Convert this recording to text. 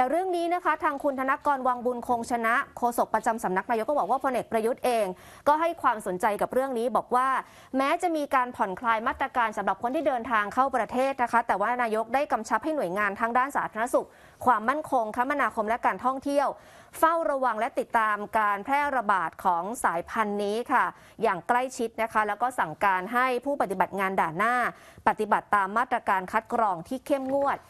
แต่เรื่องนี้นะคะทางคุณธนกรวังบุญคงชนะโฆษกประจำสำนักนายกก็บอกว่าพลเอกประยุทธ์เองก็ให้ความสนใจกับเรื่องนี้ บอกว่า แม้จะมีการผ่อนคลายมาตรการสำหรับคนที่เดินทางเข้าประเทศนะคะแต่ว่านายกได้กำชับให้หน่วยงานทางด้านสาธารณสุข ความมั่นคง คมนาคมและการท่องเที่ยวเฝ้าระวังและติดตามการแพร่ระบาดของสายพันธุ์นี้ค่ะ อย่างใกล้ชิดนะคะแล้วก็สั่งการให้ผู้ปฏิบัติงานด่านหน้า ปฏิบัติตามมาตรการคัดกรองที่เข้มงวด